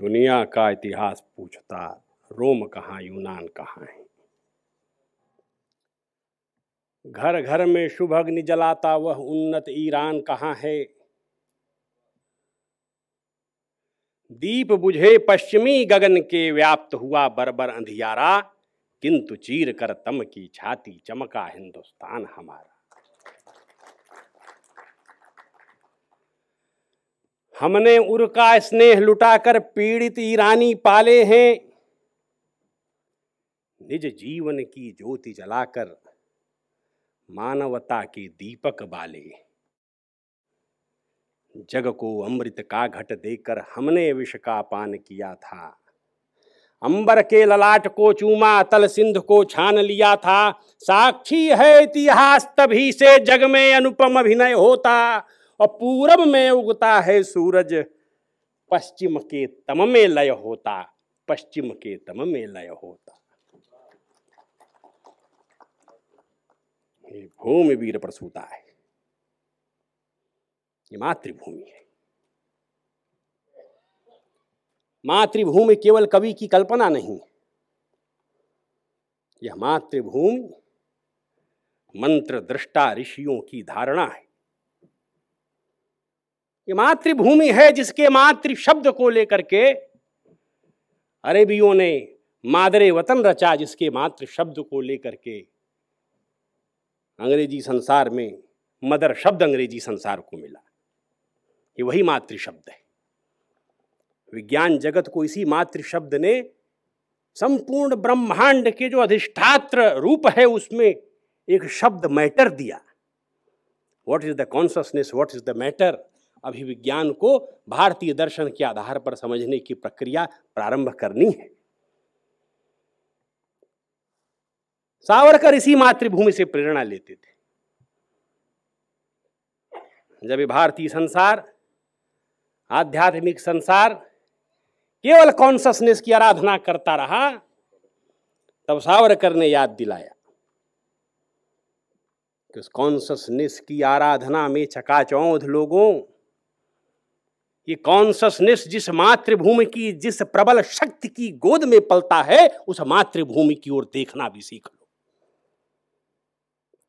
दुनिया का इतिहास पूछता रोम कहाँ यूनान कहाँ है घर घर में शुभ अग्नि जलाता वह उन्नत ईरान कहाँ है दीप बुझे पश्चिमी गगन के व्याप्त हुआ बरबर अंधियारा किंतु चीर कर तम की छाती चमका हिंदुस्तान हमारा हमने उनका स्नेह लुटाकर पीड़ित ईरानी पाले हैं निज जीवन की ज्योति जलाकर मानवता के दीपक बाले जग को अमृत का घट देकर हमने विष का पान किया था अंबर के ललाट को चूमा तल सिंध को छान लिया था साक्षी है इतिहास तभी से जग में अनुपम अभिनय होता और पूरब में उगता है सूरज पश्चिम के तम में लय होता पश्चिम के तम में लय होता भूमि वीर प्रसूता है ये मातृभूमि है मातृभूमि केवल कवि की कल्पना नहीं यह मातृभूमि मंत्र दृष्टा ऋषियों की धारणा है ये मातृभूमि है जिसके मातृ शब्द को लेकर के अरेबियों ने मादरे वतन रचा जिसके मातृ शब्द को लेकर के अंग्रेजी संसार में मदर शब्द अंग्रेजी संसार को मिला ये वही मातृ शब्द है विज्ञान जगत को इसी मातृ शब्द ने संपूर्ण ब्रह्मांड के जो अधिष्ठात्र रूप है उसमें एक शब्द मैटर दिया what is the consciousness what is the matter अभिविज्ञान को भारतीय दर्शन के आधार पर समझने की प्रक्रिया प्रारंभ करनी है सावरकर इसी मातृभूमि से प्रेरणा लेते थे जब भारतीय संसार आध्यात्मिक संसार केवल कॉन्सियसनेस की आराधना करता रहा तब सावरकर ने याद दिलाया कि उस कॉन्सियसनेस की आराधना में चकाचौंध लोगों ये कॉन्सियसनेस जिस मातृभूमि की जिस प्रबल शक्ति की गोद में पलता है उस मातृभूमि की ओर देखना भी सीख लो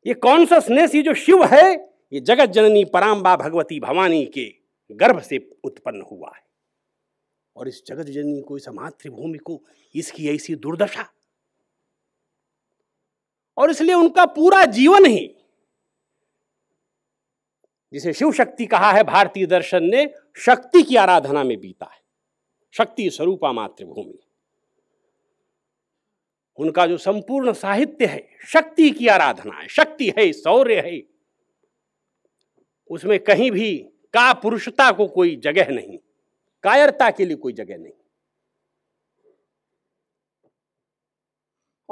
ये कॉन्सियसनेस ये जो शिव है ये जगत जननी पराम्बा भगवती भवानी के गर्भ से उत्पन्न हुआ है और इस जगत जननी को इस मातृभूमि को इसकी ऐसी दुर्दशा और इसलिए उनका पूरा जीवन ही जिसे शिव शक्ति कहा है भारतीय दर्शन ने शक्ति की आराधना में बीता है शक्ति स्वरूपा मातृभूमि उनका जो संपूर्ण साहित्य है शक्ति की आराधना है शक्ति है सौर्य है उसमें कहीं भी का पुरुषता को कोई जगह नहीं कायरता के लिए कोई जगह नहीं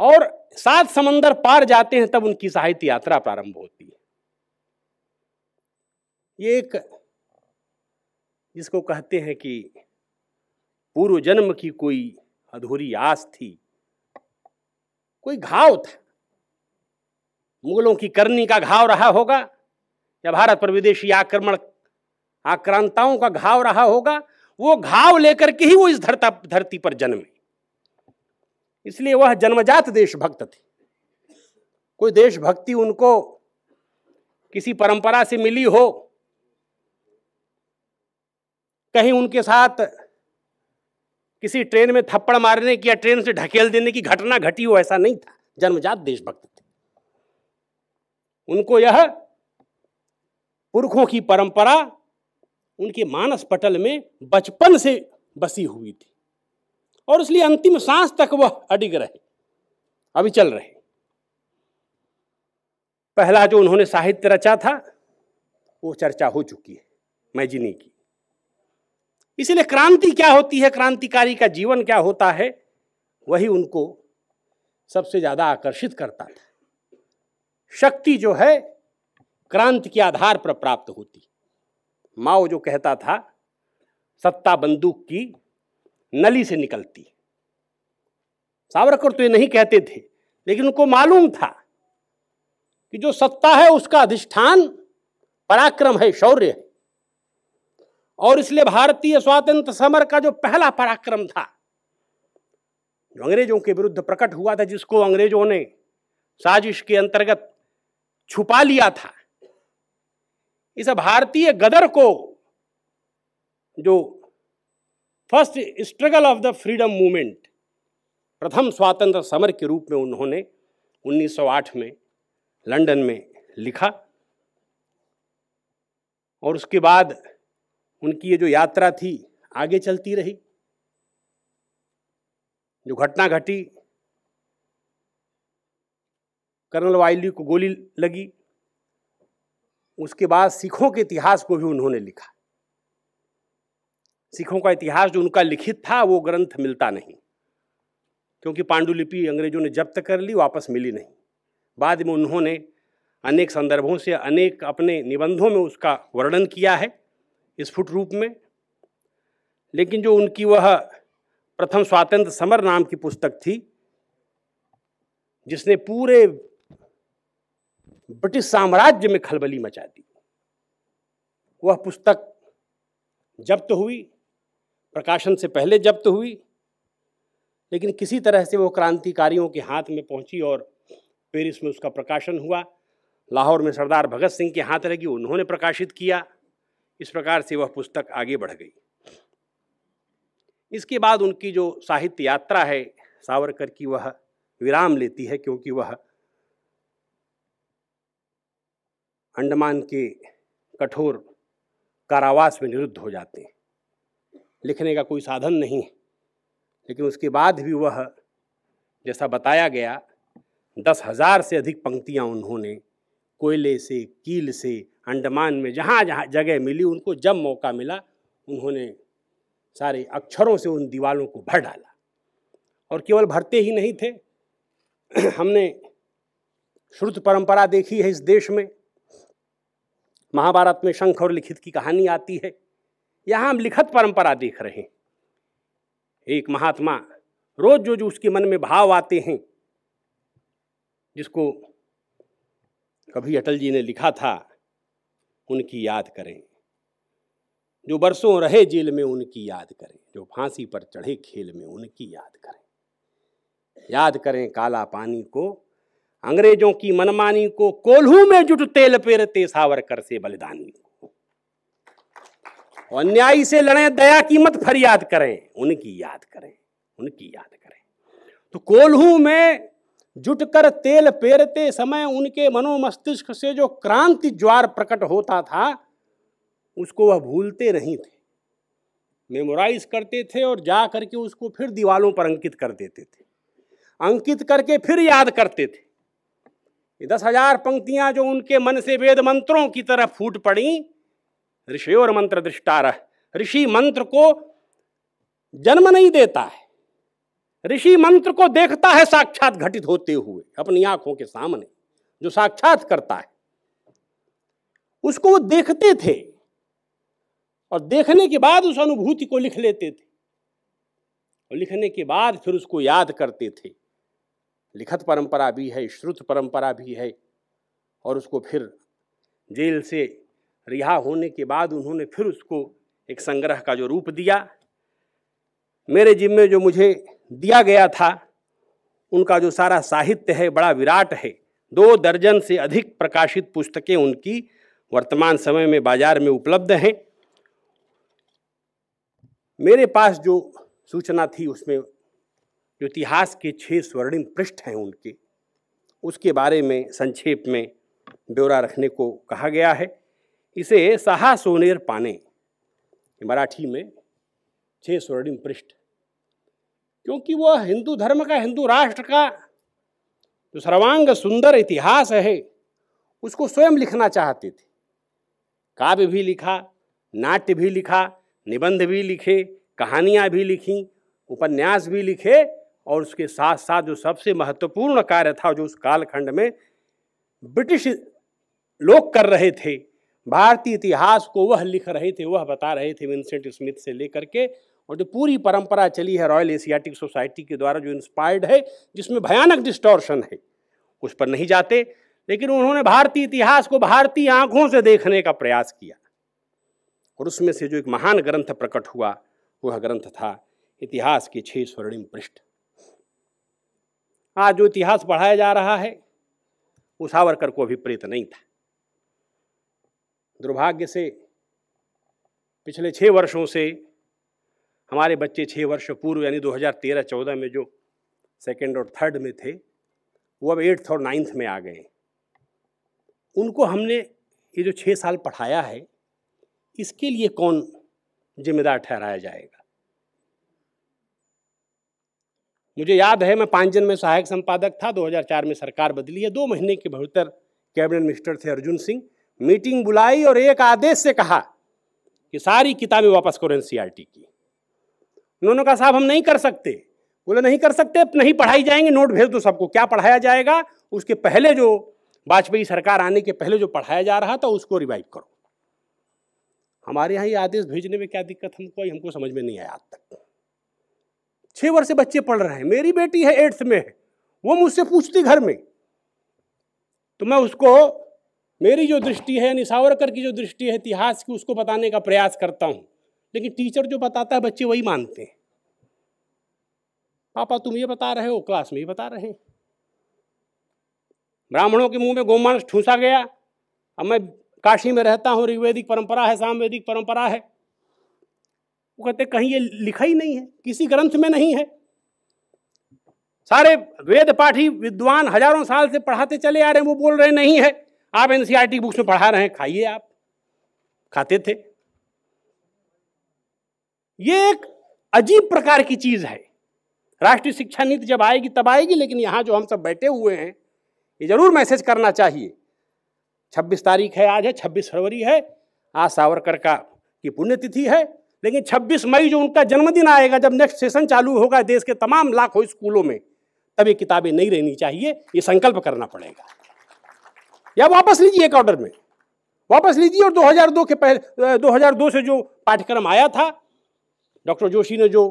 और सात समंदर पार जाते हैं तब उनकी साहित्य यात्रा प्रारंभ होती है ये एक जिसको कहते हैं कि पूर्व जन्म की कोई अधूरी आस थी कोई घाव था मुगलों की करनी का घाव रहा होगा या भारत पर विदेशी आक्रमण आक्रांताओं का घाव रहा होगा वो घाव लेकर के ही वो इस धरता धरती पर जन्मे इसलिए वह जन्मजात देशभक्त थे कोई देशभक्ति उनको किसी परंपरा से मिली हो कहीं उनके साथ किसी ट्रेन में थप्पड़ मारने की या ट्रेन से ढकेल देने की घटना घटी हो ऐसा नहीं था जन्मजात देशभक्त थे उनको यह पुरखों की परंपरा उनके मानस पटल में बचपन से बसी हुई थी और इसलिए अंतिम सांस तक वह अडिग रहे अभी चल रहे पहला जो उन्होंने साहित्य रचा था वो चर्चा हो चुकी है मैजिनी की इसलिए क्रांति क्या होती है क्रांतिकारी का जीवन क्या होता है वही उनको सबसे ज़्यादा आकर्षित करता था शक्ति जो है क्रांति के आधार पर प्राप्त होती माओ जो कहता था सत्ता बंदूक की नली से निकलती सावरकर तो ये नहीं कहते थे लेकिन उनको मालूम था कि जो सत्ता है उसका अधिष्ठान पराक्रम है शौर्य है और इसलिए भारतीय स्वातंत्र समर का जो पहला पराक्रम था जो अंग्रेजों के विरुद्ध प्रकट हुआ था जिसको अंग्रेजों ने साजिश के अंतर्गत छुपा लिया था इस भारतीय गदर को जो first struggle of the freedom movement प्रथम स्वातंत्र समर के रूप में उन्होंने 1908 में लंदन में लिखा और उसके बाद उनकी ये जो यात्रा थी आगे चलती रही जो घटना घटी कर्नल वाइली को गोली लगी उसके बाद सिखों के इतिहास को भी उन्होंने लिखा सिखों का इतिहास जो उनका लिखित था वो ग्रंथ मिलता नहीं क्योंकि पांडुलिपि अंग्रेजों ने जब्त कर ली वापस मिली नहीं बाद में उन्होंने अनेक संदर्भों से अनेक अपने निबंधों में उसका वर्णन किया है स्फुट रूप में लेकिन जो उनकी वह प्रथम स्वातंत्र समर नाम की पुस्तक थी जिसने पूरे ब्रिटिश साम्राज्य में खलबली मचा दी वह पुस्तक जब्त तो हुई प्रकाशन से पहले जब्त तो हुई लेकिन किसी तरह से वो क्रांतिकारियों के हाथ में पहुंची और पेरिस में उसका प्रकाशन हुआ लाहौर में सरदार भगत सिंह के हाथ लगी उन्होंने प्रकाशित किया इस प्रकार से वह पुस्तक आगे बढ़ गई इसके बाद उनकी जो साहित्य यात्रा है सावरकर की वह विराम लेती है क्योंकि वह अंडमान के कठोर कारावास में निरुद्ध हो जाते हैं लिखने का कोई साधन नहीं है लेकिन उसके बाद भी वह जैसा बताया गया दस हजार से अधिक पंक्तियां उन्होंने कोयले से कील से अंडमान में जहाँ जहाँ जगह मिली उनको जब मौका मिला उन्होंने सारे अक्षरों से उन दीवालों को भर डाला और केवल भरते ही नहीं थे हमने श्रुत परंपरा देखी है इस देश में महाभारत में शंख और लिखित की कहानी आती है यहाँ हम लिखत परंपरा देख रहे हैं एक महात्मा रोज जो जो उसके मन में भाव आते हैं जिसको कभी अटल जी ने लिखा था उनकी याद करें जो बरसों रहे जेल में उनकी याद करें जो फांसी पर चढ़े खेल में उनकी याद करें याद करें काला पानी को अंग्रेजों की मनमानी को कोल्हू में जुट तेल पेरते सावरकर से बलिदानी को अन्याय से लड़े दया की मत फरियाद करें उनकी याद करें उनकी याद करें तो कोल्हू में जुटकर तेल पेरते समय उनके मनोमस्तिष्क से जो क्रांति ज्वार प्रकट होता था उसको वह भूलते नहीं थे मेमोराइज करते थे और जा करके उसको फिर दीवालों पर अंकित कर देते थे अंकित करके फिर याद करते थे दस हजार पंक्तियां जो उनके मन से वेद मंत्रों की तरह फूट पड़ी ऋषि और मंत्र दृष्टारह ऋषि मंत्र को जन्म नहीं देता है ऋषि मंत्र को देखता है साक्षात घटित होते हुए अपनी आंखों के सामने जो साक्षात करता है उसको वो देखते थे और देखने के बाद उस अनुभूति को लिख लेते थे और लिखने के बाद फिर उसको याद करते थे लिखत परंपरा भी है श्रुत परंपरा भी है और उसको फिर जेल से रिहा होने के बाद उन्होंने फिर उसको एक संग्रह का जो रूप दिया मेरे जिम्मे जो मुझे दिया गया था उनका जो सारा साहित्य है बड़ा विराट है दो दर्जन से अधिक प्रकाशित पुस्तकें उनकी वर्तमान समय में बाजार में उपलब्ध हैं मेरे पास जो सूचना थी उसमें जो इतिहास के छः स्वर्णिम पृष्ठ हैं उनके उसके बारे में संक्षेप में ब्यौरा रखने को कहा गया है इसे साहा सोनेर पाने मराठी में छः स्वर्णिम पृष्ठ क्योंकि वह हिंदू धर्म का हिंदू राष्ट्र का जो सर्वांग सुंदर इतिहास है उसको स्वयं लिखना चाहते थे काव्य भी लिखा नाट्य भी लिखा निबंध भी लिखे कहानियाँ भी लिखी उपन्यास भी लिखे और उसके साथ साथ जो सबसे महत्वपूर्ण कार्य था जो उस कालखंड में ब्रिटिश लोग कर रहे थे भारतीय इतिहास को वह लिख रहे थे वह बता रहे थे विंसेंट स्मिथ से लेकर के और जो पूरी परंपरा चली है रॉयल एशियाटिक सोसाइटी के द्वारा जो इंस्पायर्ड है जिसमें भयानक डिस्टॉर्शन है उस पर नहीं जाते लेकिन उन्होंने भारतीय इतिहास को भारतीय आंखों से देखने का प्रयास किया और उसमें से जो एक महान ग्रंथ प्रकट हुआ वह ग्रंथ था इतिहास के छह स्वर्णिम पृष्ठ आज जो इतिहास पढ़ाया जा रहा है वो सावरकर को अभी प्रेत नहीं था दुर्भाग्य से पिछले छह वर्षों से हमारे बच्चे छः वर्ष पूर्व यानी 2013-14 में जो सेकेंड और थर्ड में थे वो अब एट्थ और नाइन्थ में आ गए उनको हमने ये जो छः साल पढ़ाया है इसके लिए कौन जिम्मेदार ठहराया जाएगा मुझे याद है मैं पाँच जन में सहायक संपादक था 2004 में सरकार बदली है दो महीने के भीतर कैबिनेट मिनिस्टर थे अर्जुन सिंह मीटिंग बुलाई और एक आदेश से कहा कि सारी किताबें वापस करो एन की उन्होंने कहा साहब हम नहीं कर सकते बोले नहीं कर सकते नहीं पढ़ाई जाएंगे नोट भेज दो सबको क्या पढ़ाया जाएगा उसके पहले जो वाजपेयी सरकार आने के पहले जो पढ़ाया जा रहा था उसको रिवाइव करो हमारे यहाँ ये आदेश भेजने में क्या दिक्कत हमको आई हमको समझ में नहीं आया आज तक छः वर्ष से बच्चे पढ़ रहे हैं मेरी बेटी है एट्थ में है वो मुझसे पूछती घर में तो मैं उसको मेरी जो दृष्टि है निशावरकर की जो दृष्टि है इतिहास की उसको बताने का प्रयास करता हूँ लेकिन टीचर जो बताता है बच्चे वही मानते हैं पापा तुम ये बता रहे हो क्लास में ही बता रहे हैं ब्राह्मणों के मुंह में गोमांस ठूसा गया अब मैं काशी में रहता हूँ ऋग्वेदिक परंपरा है सामवेदिक परंपरा है वो कहते कहीं ये लिखा ही नहीं है किसी ग्रंथ में नहीं है सारे वेद पाठी विद्वान हजारों साल से पढ़ाते चले आ रहे हैं वो बोल रहे नहीं है आप एनसीआरटी बुक्स में पढ़ा रहे हैं खाइए आप खाते थे ये एक अजीब प्रकार की चीज़ है राष्ट्रीय शिक्षा नीति जब आएगी तब आएगी लेकिन यहाँ जो हम सब बैठे हुए हैं ये ज़रूर मैसेज करना चाहिए छब्बीस तारीख है आज है छब्बीस फरवरी है आज सावरकर का की पुण्यतिथि है लेकिन 26 मई जो उनका जन्मदिन आएगा जब नेक्स्ट सेशन चालू होगा देश के तमाम लाखों स्कूलों में तब ये किताबें नहीं रहनी चाहिए ये संकल्प करना पड़ेगा या वापस लीजिए एक ऑर्डर में वापस लीजिए और 2002 के पहले 2002 से जो पाठ्यक्रम आया था डॉक्टर जोशी ने जो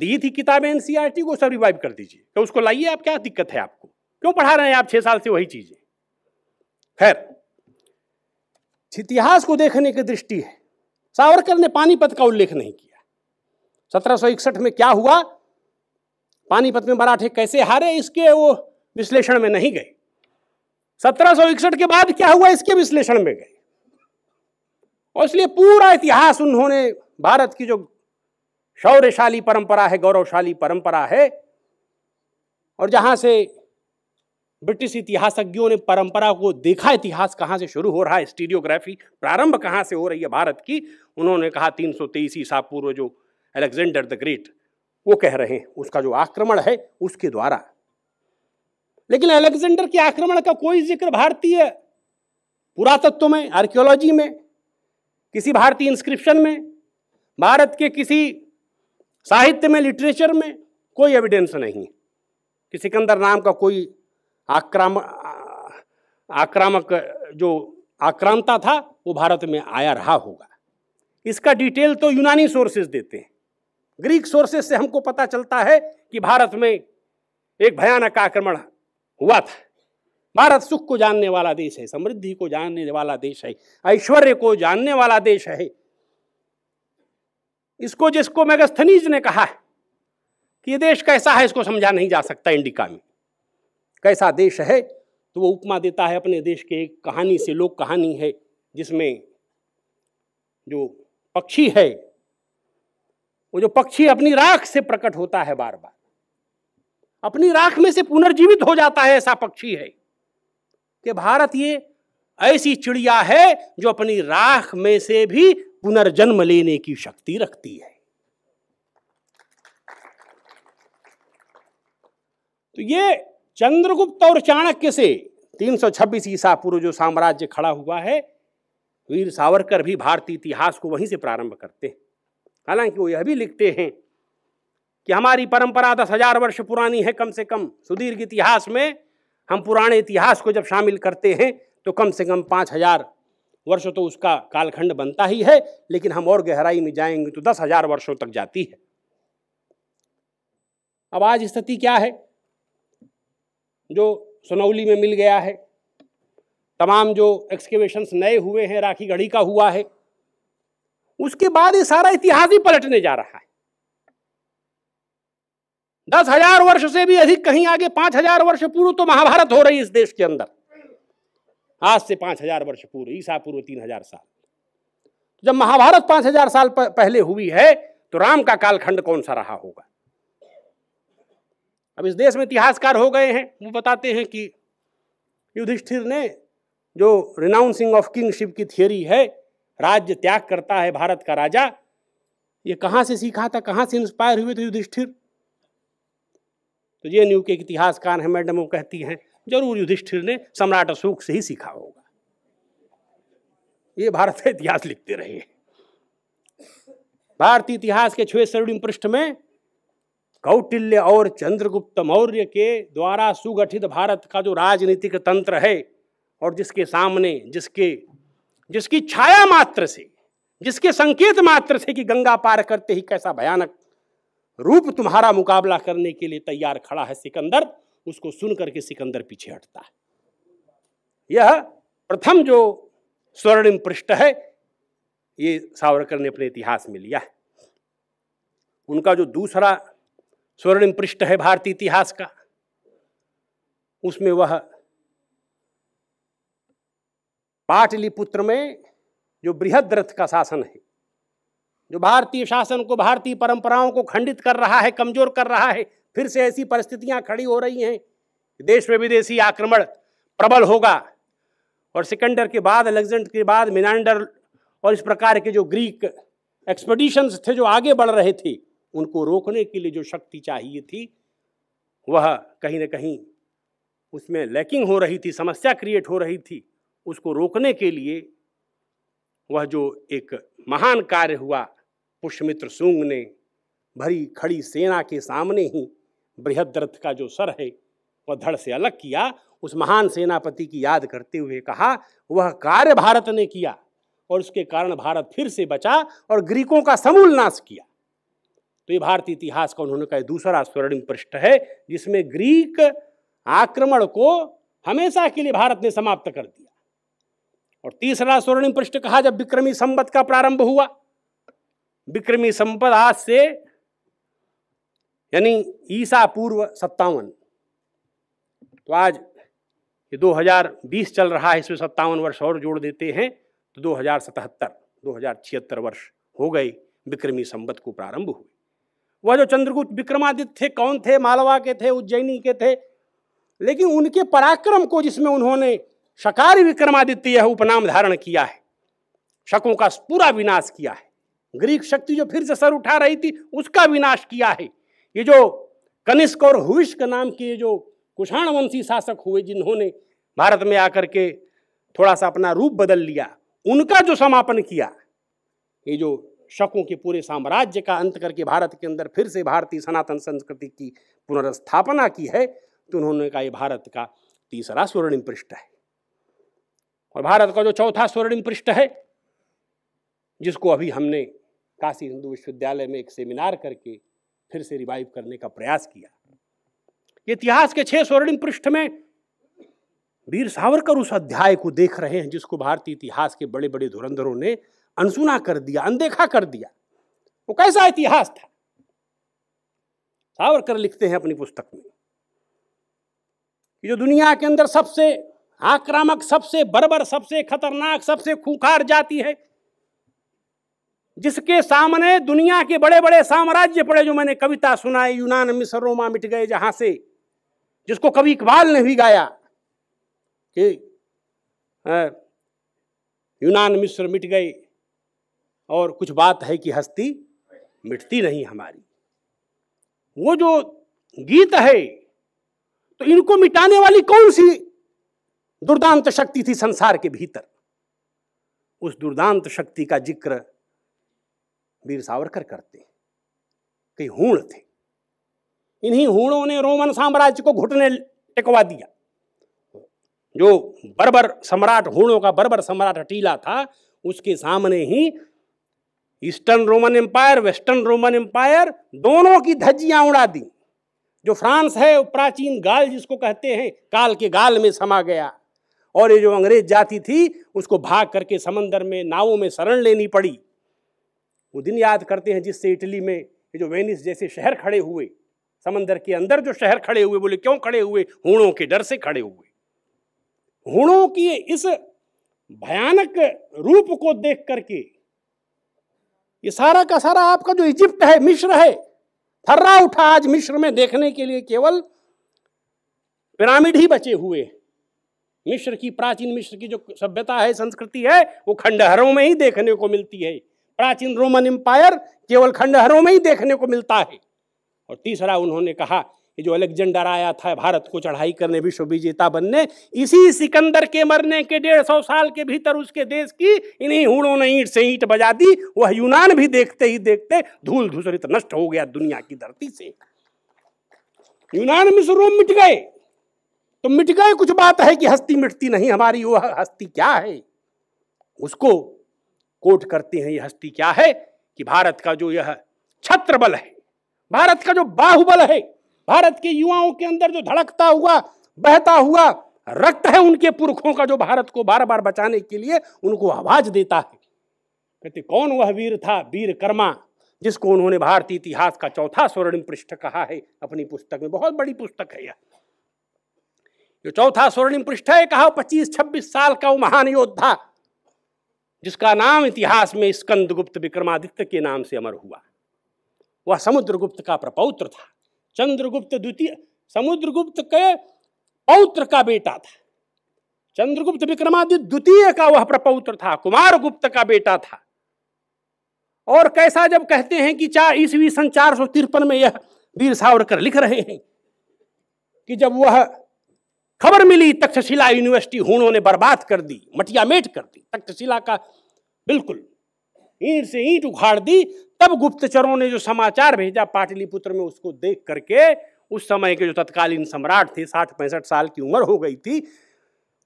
दी थी किताबें एन e को सब रिवाइव कर दीजिए तो उसको लाइए आप क्या दिक्कत है आपको क्यों पढ़ा रहे हैं आप छः साल से वही चीज़ें खैर इतिहास को देखने की दृष्टि है सावरकर ने पानीपत का उल्लेख नहीं किया सत्रह में क्या हुआ पानीपत में मराठे कैसे हारे इसके वो विश्लेषण में नहीं गए सत्रह के बाद क्या हुआ इसके विश्लेषण में गए और इसलिए पूरा इतिहास उन्होंने भारत की जो शौर्यशाली परंपरा है गौरवशाली परंपरा है और जहां से ब्रिटिश इतिहासज्ञों ने परंपरा को देखा इतिहास कहाँ से शुरू हो रहा है स्टीरियोग्राफी प्रारंभ कहाँ से हो रही है भारत की उन्होंने कहा तीन सौ तेईस ईसा पूर्व जो अलेक्जेंडर द ग्रेट वो कह रहे हैं उसका जो आक्रमण है उसके द्वारा लेकिन अलेक्जेंडर के आक्रमण का कोई जिक्र भारतीय पुरातत्व में आर्कियोलॉजी में किसी भारतीय इंस्क्रिप्शन में भारत के किसी साहित्य में लिटरेचर में कोई एविडेंस नहीं कि सिकंदर नाम का कोई आक्राम आक्रामक जो आक्रांता था वो भारत में आया रहा होगा इसका डिटेल तो यूनानी सोर्सेज देते हैं ग्रीक सोर्सेज से हमको पता चलता है कि भारत में एक भयानक आक्रमण हुआ था भारत सुख को जानने वाला देश है समृद्धि को जानने वाला देश है ऐश्वर्य को जानने वाला देश है इसको जिसको मेगस्थनीज ने कहा है कि ये देश कैसा है इसको समझा नहीं जा सकता इंडिका में कैसा देश है तो वो उपमा देता है अपने देश के एक कहानी से लोक कहानी है जिसमें जो पक्षी है वो जो पक्षी अपनी राख से प्रकट होता है बार बार अपनी राख में से पुनर्जीवित हो जाता है ऐसा पक्षी है कि भारत ये ऐसी चिड़िया है जो अपनी राख में से भी पुनर्जन्म लेने की शक्ति रखती है तो ये चंद्रगुप्त और चाणक्य से 326 ईसा पूर्व जो साम्राज्य खड़ा हुआ है वीर सावरकर भी भारतीय इतिहास को वहीं से प्रारंभ करते हैं हालांकि वो यह भी लिखते हैं कि हमारी परंपरा दस हजार वर्ष पुरानी है कम से कम सुदीर्घ इतिहास में हम पुराने इतिहास को जब शामिल करते हैं तो कम से कम पाँच हजार वर्ष तो उसका कालखंड बनता ही है लेकिन हम और गहराई में जाएंगे तो दस हजार वर्षों तक जाती है अब आज स्थिति क्या है जो सोनौली में मिल गया है तमाम जो एक्सकेवेशन नए हुए हैं राखी घड़ी का हुआ है उसके बाद ये सारा इतिहास ही पलटने जा रहा है दस हजार वर्ष से भी अधिक कहीं आगे पांच हजार वर्ष पूर्व तो महाभारत हो रही है इस देश के अंदर आज से पाँच हजार वर्ष पूर्व ईसा पूर्व तीन हजार साल तो जब महाभारत पाँच हजार साल पहले हुई है तो राम का कालखंड कौन सा रहा होगा अब इस देश में इतिहासकार हो गए हैं वो बताते हैं कि युधिष्ठिर ने जो रिनाउंसिंग ऑफ किंगशिप की थियोरी है राज्य त्याग करता है भारत का राजा ये कहाँ से सीखा था कहाँ से इंस्पायर हुए थे युधिष्ठिर तो जे एन के इतिहासकार हैं मैडम वो कहती हैं जरूर युधिष्ठिर ने सम्राट अशोक से ही सीखा होगा ये भारत का इतिहास लिखते रहे भारतीय इतिहास के छह स्वर्णिम पृष्ठ में कौटिल्य और चंद्रगुप्त मौर्य के द्वारा सुगठित भारत का जो राजनीतिक तंत्र है और जिसके सामने जिसके जिसकी छाया मात्र से जिसके संकेत मात्र से कि गंगा पार करते ही कैसा भयानक रूप तुम्हारा मुकाबला करने के लिए तैयार खड़ा है सिकंदर उसको सुन करके सिकंदर पीछे हटता है यह प्रथम जो स्वर्णिम पृष्ठ है ये सावरकर ने अपने इतिहास में लिया है उनका जो दूसरा स्वर्णिम पृष्ठ है भारतीय इतिहास का उसमें वह पाटलिपुत्र में जो बृहद रथ का शासन है जो भारतीय शासन को भारतीय परंपराओं को खंडित कर रहा है कमजोर कर रहा है फिर से ऐसी परिस्थितियां खड़ी हो रही हैं देश में विदेशी आक्रमण प्रबल होगा और सिकंडर के बाद अलेक्जेंडर के बाद मिनांडर और इस प्रकार के जो ग्रीक एक्सपडिशंस थे जो आगे बढ़ रहे थे उनको रोकने के लिए जो शक्ति चाहिए थी वह कहीं ना कहीं उसमें लैकिंग हो रही थी समस्या क्रिएट हो रही थी उसको रोकने के लिए वह जो एक महान कार्य हुआ पुष्यमित्र सुंग ने भरी खड़ी सेना के सामने ही बृहद रथ का जो सर है वह धड़ से अलग किया उस महान सेनापति की याद करते हुए कहा वह कार्य भारत ने किया और उसके कारण भारत फिर से बचा और ग्रीकों का समूल नाश किया तो ये भारतीय इतिहास का उन्होंने कहा दूसरा स्वर्णिम पृष्ठ है जिसमें ग्रीक आक्रमण को हमेशा के लिए भारत ने समाप्त कर दिया और तीसरा स्वर्णिम पृष्ठ कहा जब विक्रमी संबत का प्रारंभ हुआ विक्रमी संपद आज से यानी ईसा पूर्व सत्तावन तो आज ये 2020 चल रहा है इसमें सत्तावन वर्ष और जोड़ देते हैं तो दो हजार सतहत्तर दो हजार छिहत्तर वर्ष हो गए विक्रमी संबत को प्रारंभ हुए वह जो चंद्रगुप्त विक्रमादित्य थे कौन थे मालवा के थे उज्जैनी के थे लेकिन उनके पराक्रम को जिसमें उन्होंने शकार विक्रमादित्य यह उपनाम धारण किया है शकों का पूरा विनाश किया है ग्रीक शक्ति जो फिर से सर उठा रही थी उसका विनाश किया है ये जो कनिष्क और हुविष्क नाम के ये जो कुषाण वंशी शासक हुए जिन्होंने भारत में आकर के थोड़ा सा अपना रूप बदल लिया उनका जो समापन किया ये जो शकों के पूरे साम्राज्य का अंत करके भारत के अंदर फिर से भारतीय सनातन संस्कृति की पुनर्स्थापना की है तो उन्होंने कहा ये भारत का तीसरा स्वर्णिम पृष्ठ है और भारत का जो चौथा स्वर्णिम पृष्ठ है जिसको अभी हमने काशी हिंदू विश्वविद्यालय में एक सेमिनार करके फिर से रिवाइव करने का प्रयास किया इतिहास के छह स्वर्णिम पृष्ठ में वीर सावरकर उस अध्याय को देख रहे हैं जिसको भारतीय इतिहास के बड़े बड़े धुरंधरों ने अनसुना कर दिया अनदेखा कर दिया वो कैसा इतिहास था सावरकर लिखते हैं अपनी पुस्तक में कि जो दुनिया के अंदर सबसे आक्रामक सबसे बर्बर सबसे खतरनाक सबसे खूंखार जाति है जिसके सामने दुनिया के बड़े बड़े साम्राज्य पड़े जो मैंने कविता सुनाई यूनान मिस्र रोमा मिट गए जहां से जिसको कभी इकबाल ने भी गाया कि यूनान मिस्र मिट गए और कुछ बात है कि हस्ती मिटती नहीं हमारी वो जो गीत है तो इनको मिटाने वाली कौन सी दुर्दांत शक्ति थी संसार के भीतर उस दुर्दांत शक्ति का जिक्र वीर सावरकर करते कई हूण थे इन्हीं हूणों ने रोमन साम्राज्य को घुटने टिकवा दिया जो बर्बर सम्राट हूणों का बर्बर सम्राट अटीला था उसके सामने ही Eastern Roman Empire Western Roman Empire दोनों की धज्जियां उड़ा दी जो फ्रांस है प्राचीन गाल जिसको कहते हैं काल के गाल में समा गया और ये जो अंग्रेज जाति थी उसको भाग करके समंदर में नावों में शरण लेनी पड़ी वो दिन याद करते हैं जिससे इटली में ये जो वेनिस जैसे शहर खड़े हुए समंदर के अंदर जो शहर खड़े हुए बोले क्यों खड़े हुए हूणों के डर से खड़े हुए हूणों की इस भयानक रूप को देख करके ये सारा का सारा आपका जो इजिप्ट है मिश्र है थर्रा उठा आज मिश्र में देखने के लिए केवल पिरामिड ही बचे हुए मिश्र की प्राचीन मिश्र की जो सभ्यता है संस्कृति है वो खंडहरों में ही देखने को मिलती है प्राचीन रोमन एम्पायर केवल खंडहरों में ही देखने को मिलता है और तीसरा उन्होंने कहा कि जो अलेक्जेंडर आया था भारत को चढ़ाई करने विश्व विजेता बनने इसी सिकंदर के मरने के डेढ़ सौ साल के भीतर उसके देश की इन्हीं हूड़ों ने ईट से ईट बजा दी वह यूनान भी देखते ही देखते धूल धूसरित नष्ट हो गया दुनिया की धरती से यूनान मिस्र रोम मिट गए तो मिट गए कुछ बात है कि हस्ती मिटती नहीं हमारी वह हस्ती क्या है उसको कोट करते हैं यह हस्ती क्या है कि भारत का जो यह छत्र बल है भारत का जो बाहुबल है भारत के युवाओं के अंदर जो धड़कता हुआ बहता हुआ रक्त है उनके पुरखों का जो भारत को बार बार बचाने के लिए उनको आवाज देता है कहते कौन वह वीर था वीर कर्मा जिसको उन्होंने भारतीय इतिहास का चौथा स्वर्णिम पृष्ठ कहा है अपनी पुस्तक में बहुत बड़ी पुस्तक है यह जो चौथा स्वर्णिम पृष्ठ है कहा पच्चीस छब्बीस साल का वो महान योद्धा जिसका नाम इतिहास में स्कंदगुप्त विक्रमादित्य के नाम से अमर हुआ वह समुद्रगुप्त का प्रपौत्र था चंद्रगुप्त द्वितीय समुद्रगुप्त के पौत्र का बेटा था चंद्रगुप्त विक्रमादित्य द्वितीय का वह प्रपौत्र था कुमार गुप्त का बेटा था और कैसा जब कहते हैं कि चार ईस्वी सन चार सौ तिरपन में यह वीर सावरकर लिख रहे हैं कि जब वह खबर मिली तक्षशिला यूनिवर्सिटी हूणों ने बर्बाद कर दी मटियामेट कर दी तक्षशिला का बिल्कुल ईंट से ईंट उखाड़ दी तब गुप्तचरों ने जो समाचार भेजा पाटलिपुत्र में उसको देख करके उस समय के जो तत्कालीन सम्राट थे साठ पैंसठ साल की उम्र हो गई थी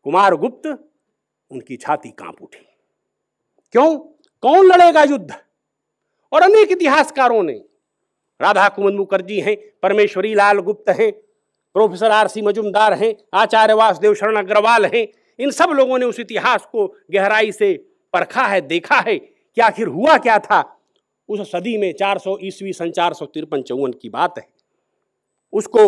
कुमार गुप्त उनकी छाती कांप उठी क्यों कौन लड़ेगा युद्ध और अनेक इतिहासकारों ने राधा कुमन मुखर्जी हैं परमेश्वरी लाल गुप्त हैं प्रोफेसर आर सी मजुमदार हैं आचार्य वासुदेव शरण अग्रवाल हैं इन सब लोगों ने उस इतिहास को गहराई से परखा है देखा है कि आखिर हुआ क्या था उस सदी में 400 सौ ईस्वी सन चार सौ तिरपन चौवन की बात है उसको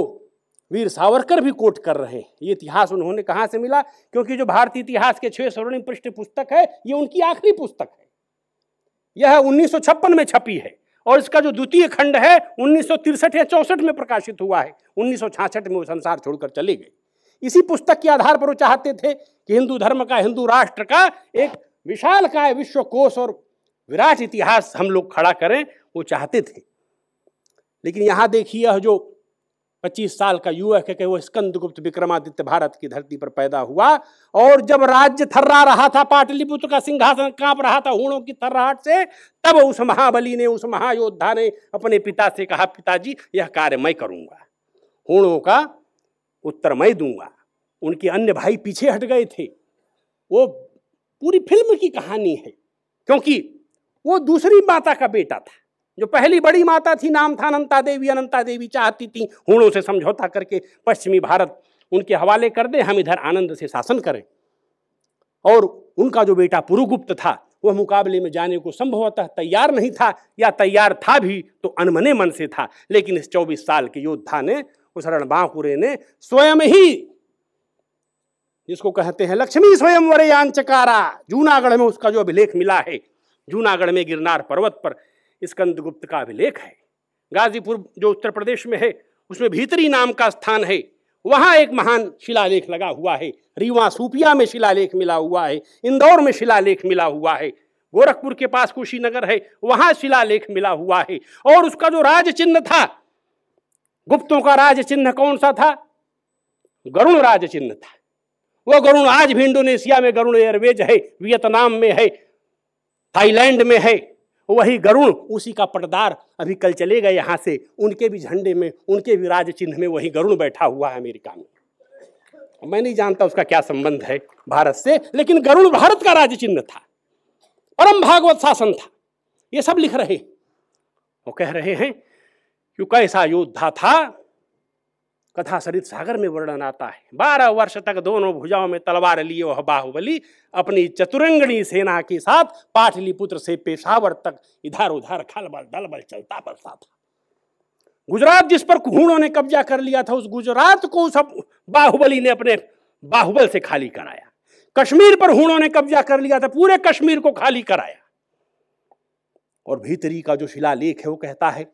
वीर सावरकर भी कोट कर रहे हैं ये इतिहास उन्होंने कहाँ से मिला क्योंकि जो भारतीय इतिहास के छः स्वर्णिम पृष्ठ पुस्तक है ये उनकी आखिरी पुस्तक है यह उन्नीस में छपी है और इसका जो द्वितीय खंड है उन्नीस या चौसठ में प्रकाशित हुआ है उन्नीस में वो संसार छोड़कर चले गए इसी पुस्तक के आधार पर वो चाहते थे कि हिंदू धर्म का हिंदू राष्ट्र का एक विशाल काय विश्व और विराट इतिहास हम लोग खड़ा करें वो चाहते थे लेकिन यहाँ देखिए जो पच्चीस साल का युवक है कि वो स्कंदगुप्त विक्रमादित्य भारत की धरती पर पैदा हुआ और जब राज्य थर्रा रहा था पाटलिपुत्र का सिंहासन कांप रहा था हूणों की थर्राहट से तब उस महाबली ने उस महायोद्धा ने अपने पिता से कहा पिताजी यह कार्य मैं करूँगा हूणों का उत्तर मैं दूंगा उनके अन्य भाई पीछे हट गए थे वो पूरी फिल्म की कहानी है क्योंकि वो दूसरी माता का बेटा था जो पहली बड़ी माता थी नाम था अनंता देवी अनंता देवी चाहती थी हूणों से समझौता करके पश्चिमी भारत उनके हवाले कर दे हम इधर आनंद से शासन करें और उनका जो बेटा पुरुगुप्त था वह मुकाबले में जाने को संभवतः तैयार नहीं था या तैयार था भी तो अनमने मन से था लेकिन इस चौबीस साल के योद्धा ने उस रणबांकुरे ने स्वयं ही जिसको कहते हैं लक्ष्मी स्वयं वरे यांचकारा जूनागढ़ में उसका जो अभिलेख मिला है जूनागढ़ में गिरनार पर्वत पर स्कंदगुप्त का अभिलेख है गाजीपुर जो उत्तर प्रदेश में है उसमें भीतरी नाम का स्थान है वहाँ एक महान शिलालेख लगा हुआ है रीवा सूपिया में शिलालेख मिला हुआ है इंदौर में शिलालेख मिला हुआ है गोरखपुर के पास कुशीनगर है वहाँ शिलालेख मिला हुआ है और उसका जो राज चिन्ह था गुप्तों का राज चिन्ह कौन सा था गरुण राज चिन्ह था वह गरुण आज भी इंडोनेशिया में गरुण एयरवेज है वियतनाम में है थाईलैंड में है वही गरुण उसी का पटदार अभी कल चले गए यहाँ से उनके भी झंडे में उनके भी राज चिन्ह में वही गरुण बैठा हुआ है अमेरिका में मैं नहीं जानता उसका क्या संबंध है भारत से लेकिन गरुण भारत का राज चिन्ह था परम भागवत शासन था ये सब लिख रहे वो कह रहे हैं कि कैसा योद्धा था कथा सरित सागर में वर्णन आता है बारह वर्ष तक दोनों भुजाओं में तलवार लिए वह बाहुबली अपनी चतुरंगणी सेना के साथ पाटलिपुत्र से पेशावर तक इधर उधर खलबल दलबल चलता बलता था गुजरात जिस पर कुहूणों ने कब्जा कर लिया था उस गुजरात को सब बाहुबली ने अपने बाहुबल से खाली कराया कश्मीर पर हुणों ने कब्जा कर लिया था पूरे कश्मीर को खाली कराया और भीतरी का जो शिलालेख है वो कहता है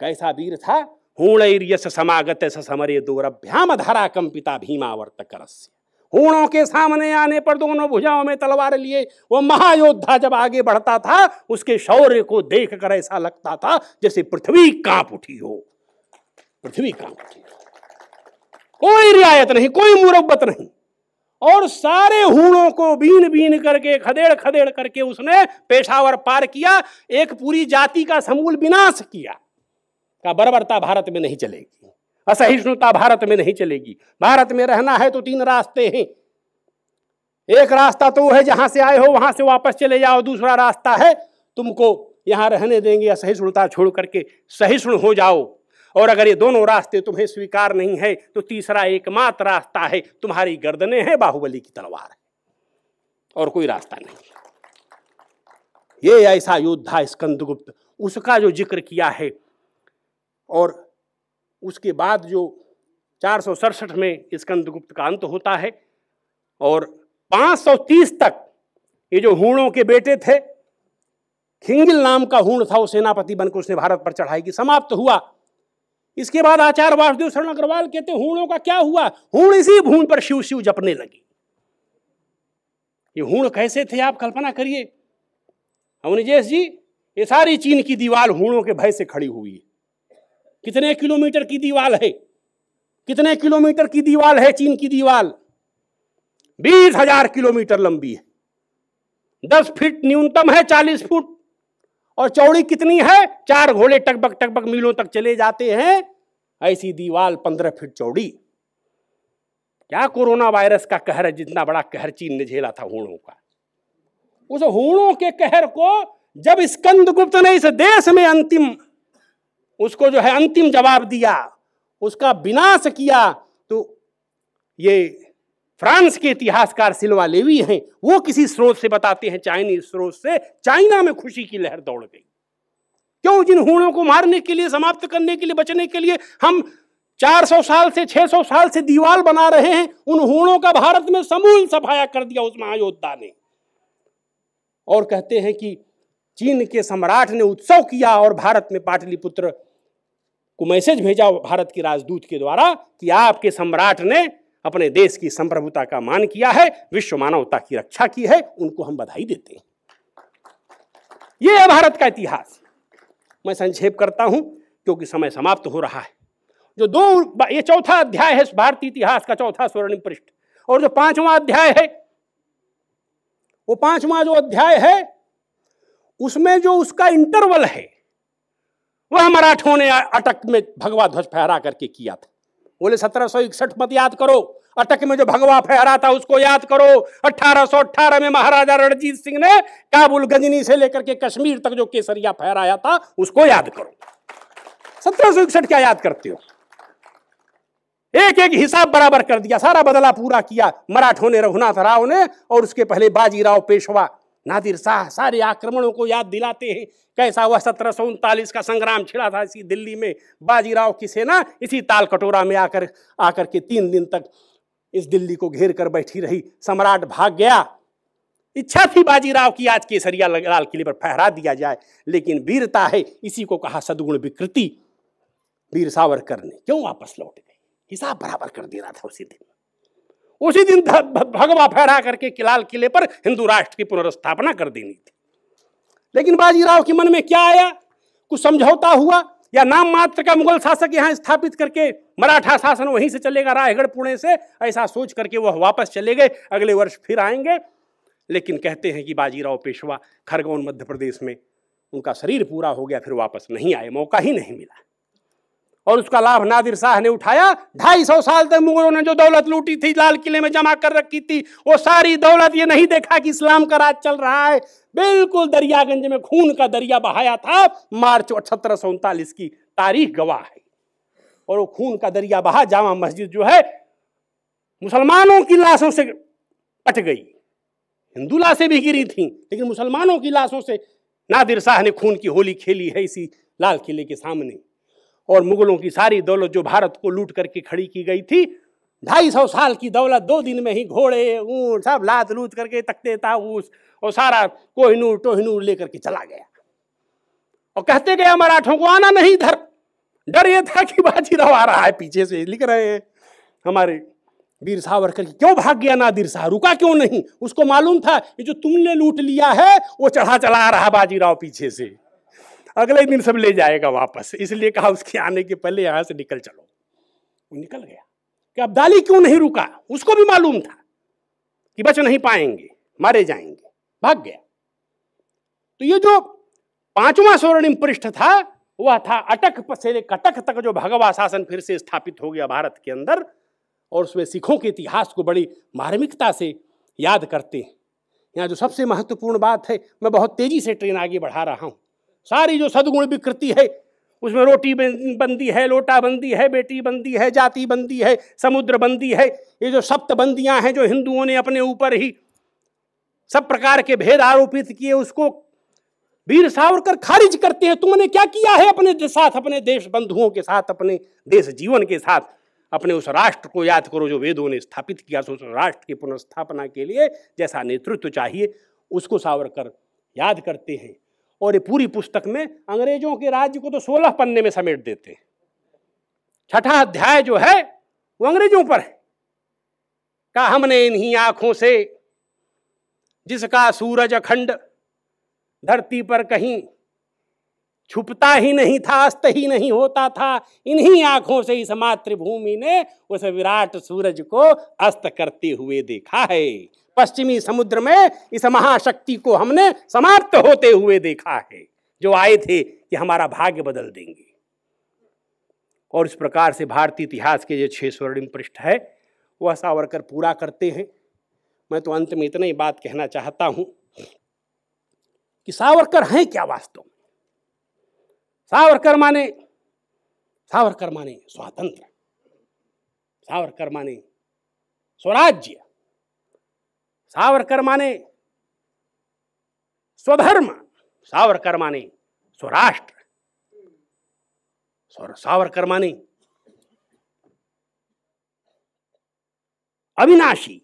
कैसा वीर था हूणैर्य समागत स समरे दूरभ्याम धारा कंपिता भीमावर्त करस्य हूणों के सामने आने पर दोनों भुजाओं में तलवार लिए वो महायोद्धा जब आगे बढ़ता था उसके शौर्य को देख कर ऐसा लगता था जैसे पृथ्वी कांप उठी हो पृथ्वी कांप उठी हो कोई रियायत नहीं कोई मुरब्बत नहीं और सारे हूणों को बीन बीन करके खदेड़ खदेड़ करके उसने पेशावर पार किया एक पूरी जाति का समूल विनाश किया का बर्बरता भारत में नहीं चलेगी असहिष्णुता भारत में नहीं चलेगी भारत में रहना है तो तीन रास्ते हैं एक रास्ता तो वो है जहां से आए हो वहां से वापस चले जाओ दूसरा रास्ता है तुमको यहां रहने देंगे असहिष्णुता छोड़ करके सहिष्णु हो जाओ और अगर ये दोनों रास्ते तुम्हें स्वीकार नहीं है तो तीसरा एकमात्र रास्ता है तुम्हारी गर्दने हैं बाहुबली की तलवार है और कोई रास्ता नहीं ये ऐसा योद्धा स्कंदगुप्त उसका जो जिक्र किया है और उसके बाद जो चार में स्कंदगुप्त का अंत होता है और 530 तक ये जो हूणों के बेटे थे खिंगिल नाम का हूण था वो सेनापति बनकर उसने भारत पर चढ़ाई की समाप्त हुआ इसके बाद आचार्य वासुदेव शरण अग्रवाल कहते हूणों का क्या हुआ हूण इसी भूण पर शिव शिव जपने लगी ये हूण कैसे थे आप कल्पना करिए अवनिजेश जी ये सारी चीन की दीवार हूणों के भय से खड़ी हुई है कितने किलोमीटर की दीवाल है कितने किलोमीटर की दीवाल है चीन की दीवाल बीस हजार किलोमीटर लंबी है दस फीट न्यूनतम है चालीस फुट और चौड़ी कितनी है चार घोड़े टकबक टकबक मीलों तक चले जाते हैं ऐसी दीवाल पंद्रह फीट चौड़ी क्या कोरोना वायरस का कहर है जितना बड़ा कहर चीन ने झेला था हूणों का उस हूणों के कहर को जब गुप्त ने इस देश में अंतिम उसको जो है अंतिम जवाब दिया उसका विनाश किया तो ये फ्रांस के इतिहासकार सिल्वा लेवी हैं वो किसी स्रोत से बताते हैं चाइनीज स्रोत से चाइना में खुशी की लहर दौड़ गई क्यों जिन हूणों को मारने के लिए समाप्त करने के लिए बचने के लिए हम 400 साल से 600 साल से दीवार बना रहे हैं उन हूणों का भारत में समूल सफाया कर दिया उस महायोद्धा ने और कहते हैं कि चीन के सम्राट ने उत्सव किया और भारत में पाटलिपुत्र को मैसेज भेजा भारत के राजदूत के द्वारा कि आपके सम्राट ने अपने देश की संप्रभुता का मान किया है विश्व मानवता की रक्षा की है उनको हम बधाई देते हैं यह है भारत का इतिहास मैं संक्षेप करता हूं क्योंकि समय समाप्त हो रहा है जो दो ये चौथा अध्याय है भारतीय इतिहास का चौथा स्वर्णिम पृष्ठ और जो पांचवा अध्याय है वो पांचवा जो अध्याय है उसमें जो उसका इंटरवल है वह मराठों ने अटक में भगवा ध्वज फहरा करके किया था बोले सत्रह सौ इकसठ मत याद करो अटक में जो भगवा फहरा था उसको याद करो अठारह सौ अठारह में महाराजा रणजीत सिंह ने काबुल गजनी से लेकर के कश्मीर तक जो केसरिया फहराया था उसको याद करो सत्रह सौ इकसठ क्या याद करते हो एक एक हिसाब बराबर कर दिया सारा बदला पूरा किया मराठों ने रघुनाथ राव ने और उसके पहले बाजीराव पेशवा नादिर शाह सारे आक्रमणों को याद दिलाते हैं कैसा वह सत्रह सौ उनतालीस का संग्राम छिड़ा था इसी दिल्ली में बाजीराव की सेना इसी ताल कटोरा में आकर आकर के तीन दिन तक इस दिल्ली को घेर कर बैठी रही सम्राट भाग गया इच्छा थी बाजीराव की आज केसरिया लाल किले पर फहरा दिया जाए लेकिन वीरता है इसी को कहा सदगुण विकृति वीर सावरकर ने क्यों वापस लौट गए हिसाब बराबर कर दे रहा था उसी दिन उसी दिन भगवा फहरा करके किलाल किले पर हिंदू राष्ट्र की पुनर्स्थापना कर देनी थी लेकिन बाजीराव के मन में क्या आया कुछ समझौता हुआ या नाम मात्र का मुगल शासक यहाँ स्थापित करके मराठा शासन वहीं से चलेगा रायगढ़ पुणे से ऐसा सोच करके वह वापस चले गए अगले वर्ष फिर आएंगे लेकिन कहते हैं कि बाजीराव पेशवा खरगोन मध्य प्रदेश में उनका शरीर पूरा हो गया फिर वापस नहीं आए मौका ही नहीं मिला और उसका लाभ नादिर शाह ने उठाया ढाई सौ साल तक मुगलों ने जो दौलत लूटी थी लाल किले में जमा कर रखी थी वो सारी दौलत ये नहीं देखा कि इस्लाम का राज चल रहा है बिल्कुल दरियागंज में खून का दरिया बहाया था मार्च सत्रह सौ उनतालीस की तारीख गवाह है और वो खून का दरिया बहा जामा मस्जिद जो है मुसलमानों की लाशों से पट गई हिंदू लाशें भी गिरी थी लेकिन मुसलमानों की लाशों से नादिर शाह ने खून की होली खेली है इसी लाल किले के सामने और मुगलों की सारी दौलत जो भारत को लूट करके खड़ी की गई थी ढाई सौ साल की दौलत दो दिन में ही घोड़े ऊँट सब लात लूट करके तकते ताऊस और सारा कोहिनूर टोहिनूर लेकर के चला गया और कहते गया मराठों को आना नहीं इधर डर ये था कि बाजीराव आ रहा है पीछे से लिख रहे हैं हमारे वीर सावरकर क्यों भाग गया नादिर शाह रुका क्यों नहीं उसको मालूम था कि जो तुमने लूट लिया है वो चढ़ा चला आ रहा बाजीराव पीछे से अगले दिन सब ले जाएगा वापस इसलिए कहा उसके आने के पहले यहाँ से निकल चलो वो निकल गया कि अब्दाली क्यों नहीं रुका उसको भी मालूम था कि बच नहीं पाएंगे मारे जाएंगे भाग गया तो ये जो पांचवा स्वर्णिम पृष्ठ था वह था अटक से कटक तक जो भगवा शासन फिर से स्थापित हो गया भारत के अंदर और उसमें सिखों के इतिहास को बड़ी मार्मिकता से याद करते हैं यहाँ जो सबसे महत्वपूर्ण बात है मैं बहुत तेजी से ट्रेन आगे बढ़ा रहा हूँ सारी जो सदगुण विकृति है उसमें रोटी बंदी है लोटा बंदी है बेटी बंदी है जाति बंदी है समुद्र बंदी है ये जो सप्त बंदियां हैं जो हिंदुओं ने अपने ऊपर ही सब प्रकार के भेद आरोपित किए उसको वीर सावरकर खारिज करते हैं तुमने क्या किया है अपने साथ अपने देश बंधुओं के साथ अपने देश जीवन के साथ अपने उस राष्ट्र को याद करो जो वेदों ने स्थापित किया उस राष्ट्र की पुनर्स्थापना के लिए जैसा नेतृत्व चाहिए उसको सावरकर याद करते हैं और ये पूरी पुस्तक में अंग्रेजों के राज्य को तो सोलह पन्ने में समेट देते हैं छठा अध्याय जो है वो अंग्रेजों पर है का हमने इन्हीं आंखों से जिसका सूरज अखंड धरती पर कहीं छुपता ही नहीं था अस्त ही नहीं होता था इन्हीं आंखों से इस मातृभूमि ने उस विराट सूरज को अस्त करते हुए देखा है पश्चिमी समुद्र में इस महाशक्ति को हमने समाप्त होते हुए देखा है जो आए थे कि हमारा भाग्य बदल देंगे और इस प्रकार से भारतीय इतिहास के जो छह स्वर्णिम पृष्ठ है वह सावरकर पूरा करते हैं मैं तो अंत में इतना ही बात कहना चाहता हूं कि सावरकर हैं क्या वास्तव में सावरकर माने सावरकर माने स्वातंत्र सावरकर माने स्वराज्य सावरकर माने स्वधर्म सावरकर माने स्वराष्ट्र सावरकर माने अविनाशी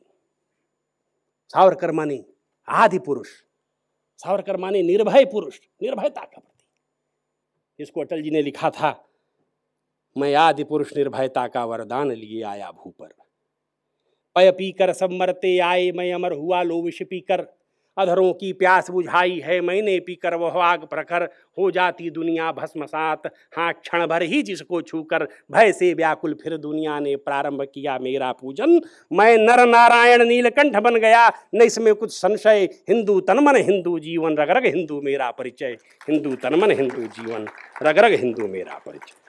सावरकर माने आदि पुरुष सावरकर माने निर्भय पुरुष निर्भयता का प्रति इसको अटल जी ने लिखा था मैं आदि पुरुष निर्भयता का वरदान लिए आया भू पर पय पीकर सब मरते आए मैं अमर हुआ लो विष पीकर अधरों की प्यास बुझाई है मैंने पीकर वह आग प्रखर हो जाती दुनिया भस्मसात हाँ क्षण भर ही जिसको छूकर भय से व्याकुल फिर दुनिया ने प्रारंभ किया मेरा पूजन मैं नर नारायण नीलकंठ बन गया न इसमें कुछ संशय हिंदू तनमन हिंदू जीवन रगरग हिंदू मेरा परिचय हिंदू तनमन हिंदू जीवन रगरग हिंदू मेरा परिचय